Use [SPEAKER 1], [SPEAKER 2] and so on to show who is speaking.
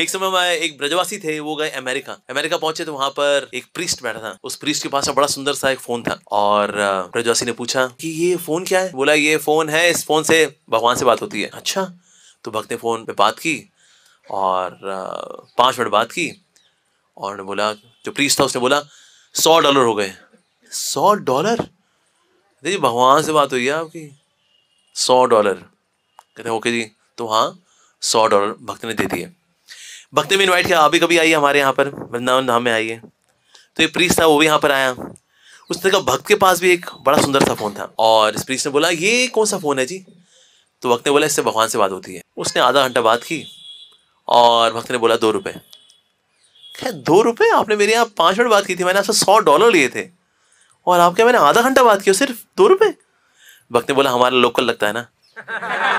[SPEAKER 1] एक समय में एक ब्रजवासी थे वो गए अमेरिका अमेरिका पहुंचे तो वहां पर एक प्रीस्ट बैठा था उस प्रीस्ट के पास बड़ा सुंदर सा एक फोन था और ब्रजवासी ने पूछा कि ये फोन क्या है बोला ये फोन है इस फोन से भगवान से बात होती है अच्छा तो भक्त ने फोन पे बात की और पांच मिनट बात की और उन्होंने बोला जो प्रीस्ट था उसने बोला सौ डॉलर हो गए
[SPEAKER 2] सौ डॉलर
[SPEAKER 1] देखिए भगवान से बात हुई है आपकी सौ डॉलर कहते हैं ओके जी तो हाँ सौ डॉलर भक्त ने दे दिए भक्ति में इन्वाइट किया अभी कभी आइए हमारे यहाँ पर वृंदावन धाम में आइए तो एक प्रीस था वो भी यहाँ पर आया उसने कहा भक्त के पास भी एक बड़ा सुंदर सा फ़ोन था और इस प्रीस ने बोला ये कौन सा फ़ोन है जी तो भक्त ने बोला इससे भगवान से बात होती है उसने आधा घंटा बात की और भक्त ने बोला दो रुपये खैर दो रुपये आपने मेरे यहाँ पाँच मिनट बात की थी मैंने आपसे सौ डॉलर लिए थे और आपके मैंने आधा घंटा बात किया सिर्फ दो रुपये भक्त ने बोला हमारा लोकल लगता है ना